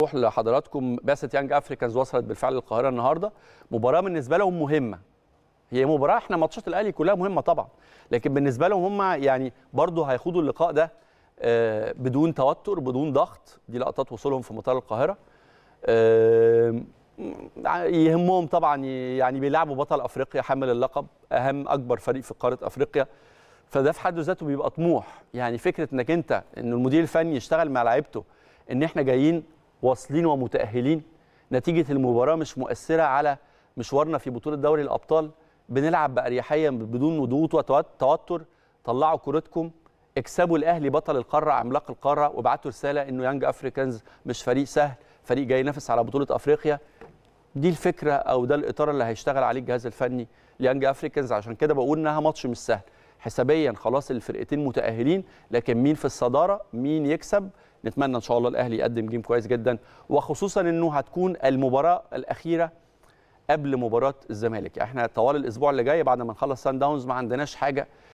نروح لحضراتكم بعثه يانج افريكانز وصلت بالفعل للقاهره النهارده مباراه بالنسبه لهم مهمه هي مباراه احنا ماتشات الاهلي كلها مهمه طبعا لكن بالنسبه لهم هم يعني برضه هيخوضوا اللقاء ده آه، بدون توتر بدون ضغط دي لقطات وصولهم في مطار القاهره آه، يهمهم طبعا يعني بيلعبوا بطل افريقيا حامل اللقب اهم اكبر فريق في قاره افريقيا فده في حد ذاته بيبقى طموح يعني فكره انك انت ان المدير الفني يشتغل مع لعيبته ان احنا جايين واصلين ومتأهلين نتيجة المباراة مش مؤثرة على مشوارنا في بطولة دوري الأبطال بنلعب بأريحية بدون ضغوط وتوتر طلعوا كورتكم اكسبوا الأهلي بطل القارة عملاق القارة وابعتوا رسالة إنه يانج أفريكانز مش فريق سهل فريق جاي ينافس على بطولة أفريقيا دي الفكرة أو ده الإطار اللي هيشتغل عليه الجهاز الفني ليانج أفريكانز عشان كده بقول إنها ماتش مش سهل حسابيا خلاص الفرقتين متأهلين لكن مين في الصدارة مين يكسب نتمنى ان شاء الله الاهلي يقدم جيم كويس جدا وخصوصا انه هتكون المباراه الاخيره قبل مباراه الزمالك يعني احنا طوال الاسبوع اللي جاي بعد ما نخلص سان داونز ما عندناش حاجه